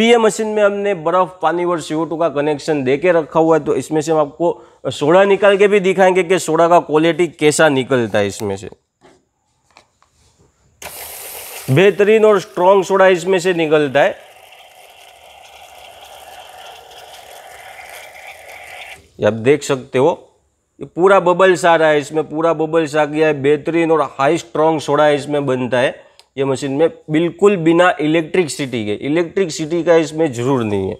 ए machine में हमने बर्फ पानी और टू का कनेक्शन दे के रखा हुआ है तो इसमें से हम आपको सोडा निकाल के भी दिखाएंगे कि सोडा का क्वालिटी कैसा निकलता है इसमें से बेहतरीन और स्ट्रॉन्ग सोडा इसमें से निकलता है आप देख सकते हो ये पूरा बबल्स आ रहा है इसमें पूरा बबल्स आ गया है बेहतरीन और हाई स्ट्रॉन्ग सोडा इसमें बनता है ये मशीन में बिल्कुल बिना इलेक्ट्रिकसिटी के इलेक्ट्रिकसिटी का इसमें ज़रूर नहीं है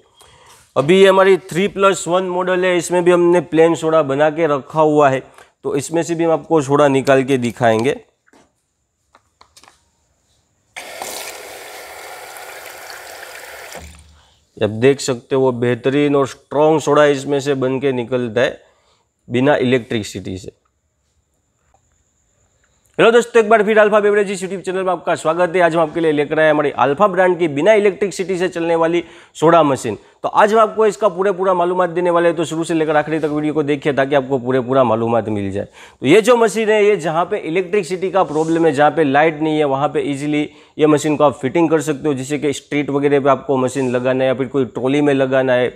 अभी ये हमारी थ्री प्लस वन मॉडल है इसमें भी हमने प्लेन सोडा बना के रखा हुआ है तो इसमें से भी हम आपको सोडा निकाल के दिखाएंगे आप देख सकते हो वो बेहतरीन और स्ट्रॉन्ग सोडा इसमें से बन के निकलता है बिना इलेक्ट्रिसिटी से हेलो दोस्तों एक बार फिर अल्फा बेवरेज यूट्यूब चैनल में आपका स्वागत है आज हम आपके लिए लेकर आए हमारी अल्फा ब्रांड की बिना इलेक्ट्रिकसिटी से चलने वाली सोडा मशीन तो आज हम आपको इसका पूरे पूरा मालूम देने वाले हैं तो शुरू से लेकर आखिरी तक वीडियो को देखिए ताकि आपको पूरे पूरा मालूम मिल जाए तो ये जो मशीन है ये जहाँ पे इलेक्ट्रिकसिटी का प्रॉब्लम है जहाँ पे लाइट नहीं है वहाँ पे इजीली ये मशीन को आप फिटिंग कर सकते हो जैसे कि स्ट्रीट वगैरह पे आपको मशीन लगाना है या फिर कोई ट्रॉली में लगाना है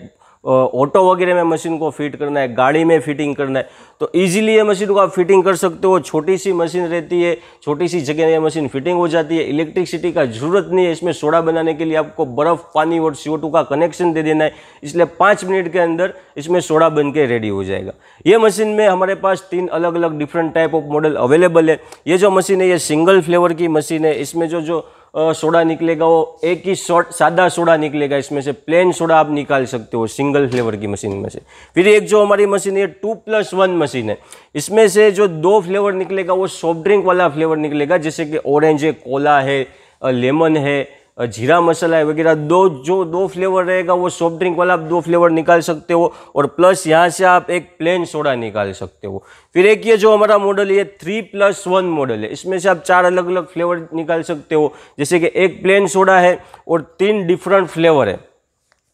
ऑटो वगैरह में मशीन को फिट करना है गाड़ी में फिटिंग करना है तो ईजिली ये मशीन को आप फिटिंग कर सकते हो छोटी सी मशीन रहती है छोटी सी जगह ये मशीन फिटिंग हो जाती है इलेक्ट्रिसिटी का ज़रूरत नहीं है इसमें सोडा बनाने के लिए आपको बर्फ़ पानी और सी का कनेक्शन दे देना है इसलिए पाँच मिनट के अंदर इसमें सोडा बन के रेडी हो जाएगा ये मशीन में हमारे पास तीन अलग अलग different type of model available है ये जो मशीन है ये सिंगल फ्लेवर की मशीन है इसमें जो जो सोडा निकलेगा वो एक ही शॉर्ट सादा सोडा निकलेगा इसमें से प्लेन सोडा आप निकाल सकते हो सिंगल फ्लेवर की मशीन में से फिर एक जो हमारी मशीन है टू प्लस वन मशीन है इसमें से जो दो फ्लेवर निकलेगा वो सॉफ्ट ड्रिंक वाला फ्लेवर निकलेगा जैसे कि ऑरेंज है कोला है लेमन है जीरा मसाला है वगैरह दो जो दो फ्लेवर रहेगा वो सॉफ्ट ड्रिंक वाला आप दो फ्लेवर निकाल सकते हो और प्लस यहाँ से आप एक प्लेन सोडा निकाल सकते हो फिर एक ये जो हमारा मॉडल ये थ्री प्लस वन मॉडल है इसमें से आप चार अलग अलग फ्लेवर निकाल सकते हो जैसे कि एक प्लेन सोडा है और तीन डिफरेंट फ्लेवर है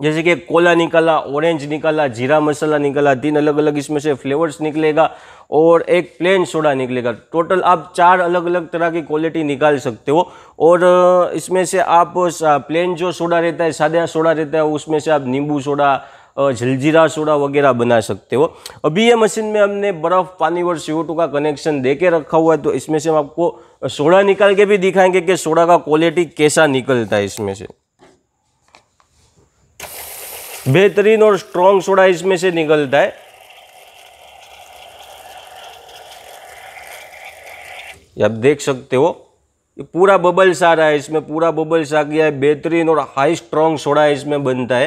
जैसे कि कोला निकाला ऑरेंज निकाला जीरा मसाला निकाला तीन अलग अलग इसमें से फ्लेवर्स निकलेगा और एक प्लेन सोडा निकलेगा टोटल आप चार अलग अलग तरह की क्वालिटी निकाल सकते हो और इसमें से आप प्लेन जो सोडा रहता है सादा सोडा रहता है उसमें से आप नींबू सोडा झलझीरा सोडा वगैरह बना सकते हो अभी ये मशीन में हमने बर्फ़ पानी और सी का कनेक्शन दे के रखा हुआ है तो इसमें से हम आपको सोडा निकाल के भी दिखाएंगे कि सोडा का क्वालिटी कैसा निकलता है इसमें से बेहतरीन और स्ट्रॉन्ग सोडा इसमें से निकलता है आप देख सकते हो ये पूरा बबल्स आ रहा है इसमें पूरा बबल्स आ गया है बेहतरीन और हाई स्ट्रॉन्ग सोडा इसमें बनता है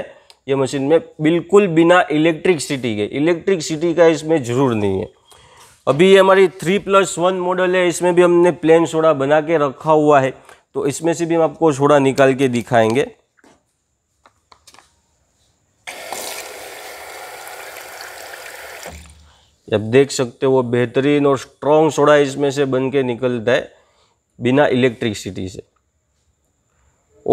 ये मशीन में बिल्कुल बिना इलेक्ट्रिकसिटी के इलेक्ट्रिकसिटी का इसमें ज़रूर नहीं है अभी ये हमारी थ्री प्लस वन मॉडल है इसमें भी हमने प्लेन सोडा बना के रखा हुआ है तो इसमें से भी हम आपको सोडा निकाल के दिखाएंगे आप देख सकते हो वो बेहतरीन और स्ट्रॉन्ग सोडा इसमें से बन के निकलता है बिना इलेक्ट्रिसिटी से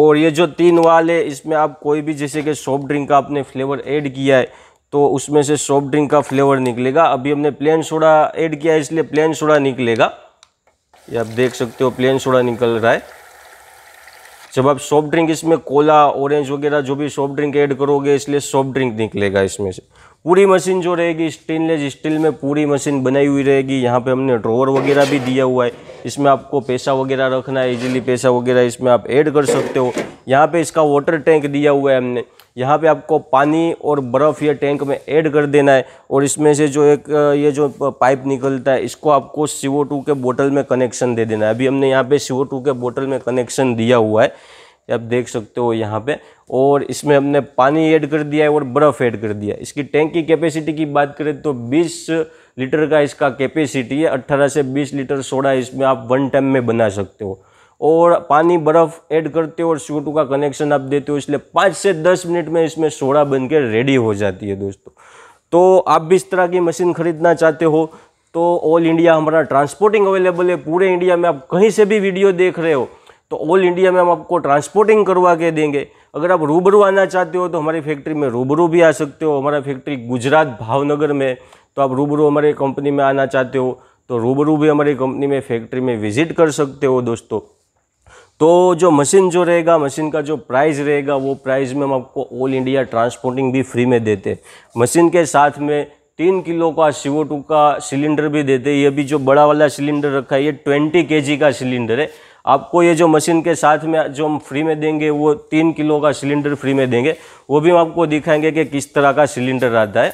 और ये जो तीन वाल है इसमें आप कोई भी जैसे कि सॉफ्ट ड्रिंक का आपने फ्लेवर ऐड किया है तो उसमें से सॉफ्ट ड्रिंक का फ्लेवर निकलेगा अभी हमने प्लेन सोडा ऐड किया है इसलिए प्लेन सोडा निकलेगा ये आप देख सकते हो प्लेन सोडा निकल रहा है जब आप सॉफ्ट ड्रिंक इसमें कोला ऑरेंज वगैरह जो भी सॉफ्ट ड्रिंक ऐड करोगे इसलिए सॉफ्ट ड्रिंक निकलेगा इसमें से पूरी मशीन जो रहेगी स्टेनलेस स्टील में पूरी मशीन बनाई हुई रहेगी यहाँ पे हमने ड्रॉवर वगैरह भी दिया हुआ है इसमें आपको पैसा वगैरह रखना है इजीली पैसा वगैरह इसमें आप ऐड कर सकते हो यहाँ पे इसका वाटर टैंक दिया हुआ है हमने यहाँ पे आपको पानी और बर्फ़ ये टैंक में ऐड कर देना है और इसमें से जो एक ये जो पाइप निकलता है इसको आपको सी के बोटल में कनेक्शन दे देना है अभी हमने यहाँ पर सी के बोटल में कनेक्शन दिया हुआ है आप देख सकते हो यहाँ पे और इसमें हमने पानी ऐड कर दिया है और बर्फ़ ऐड कर दिया है इसकी टैंक की कैपेसिटी की बात करें तो 20 लीटर का इसका कैपेसिटी है 18 से 20 लीटर सोडा इसमें आप वन टाइम में बना सकते हो और पानी बर्फ़ ऐड करते हो और सी का कनेक्शन आप देते हो इसलिए पाँच से दस मिनट में इसमें सोडा बन के रेडी हो जाती है दोस्तों तो आप भी इस तरह की मशीन खरीदना चाहते हो तो ऑल इंडिया हमारा ट्रांसपोर्टिंग अवेलेबल है पूरे इंडिया में आप कहीं से भी वीडियो देख रहे हो तो ऑल इंडिया में हम आपको ट्रांसपोर्टिंग करवा के देंगे अगर आप रूबरू आना चाहते हो तो हमारी फैक्ट्री में रूबरू भी आ सकते हो हमारा फैक्ट्री गुजरात भावनगर में तो आप रूबरू हमारे कंपनी में आना चाहते हो तो रूबरू भी हमारी कंपनी में फैक्ट्री में विजिट कर सकते हो दोस्तों तो जो मशीन जो रहेगा मशीन का जो प्राइस रहेगा वो प्राइस में हम आपको ऑल इंडिया ट्रांसपोर्टिंग भी फ्री में देते मशीन के साथ में तीन किलो का सीओ टू का सिलेंडर भी देते ये भी जो बड़ा वाला सिलेंडर रखा है ये ट्वेंटी के का सिलेंडर है आपको ये जो मशीन के साथ में जो हम फ्री में देंगे वो तीन किलो का सिलेंडर फ्री में देंगे वो भी हम आपको दिखाएंगे कि किस तरह का सिलेंडर आता है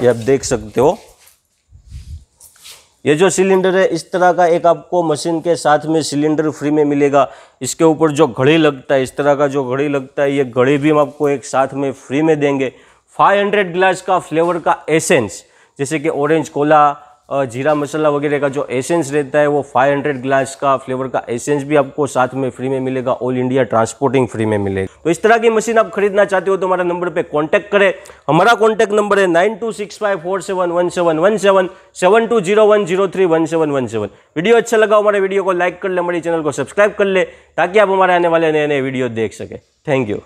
ये आप देख सकते हो ये जो सिलेंडर है इस तरह का एक आपको मशीन के साथ में सिलेंडर फ्री में मिलेगा इसके ऊपर जो घड़ी लगता है इस तरह का जो घड़ी लगता है ये घड़ी भी हम आपको एक साथ में फ्री में देंगे 500 ग्लास का फ्लेवर का एसेंस जैसे कि ऑरेंज कोला जीरा मसाला वगैरह का जो एसेंस रहता है वो 500 ग्लास का फ्लेवर का एसेंस भी आपको साथ में फ्री में मिलेगा ऑल इंडिया ट्रांसपोर्टिंग फ्री में मिलेगा तो इस तरह की मशीन आप खरीदना चाहते हो तो हमारे नंबर पे कांटेक्ट करें हमारा कांटेक्ट नंबर है nine two six five four seven one seven one seven seven two zero one zero three one seven one seven video अच्छा लगा हमारे वीडियो को लाइक कर ले हमारे चैनल को सब्सक्राइब कर ले ताकि आप हमारे आने वाले नए नए वीडियो देख सके थैंक यू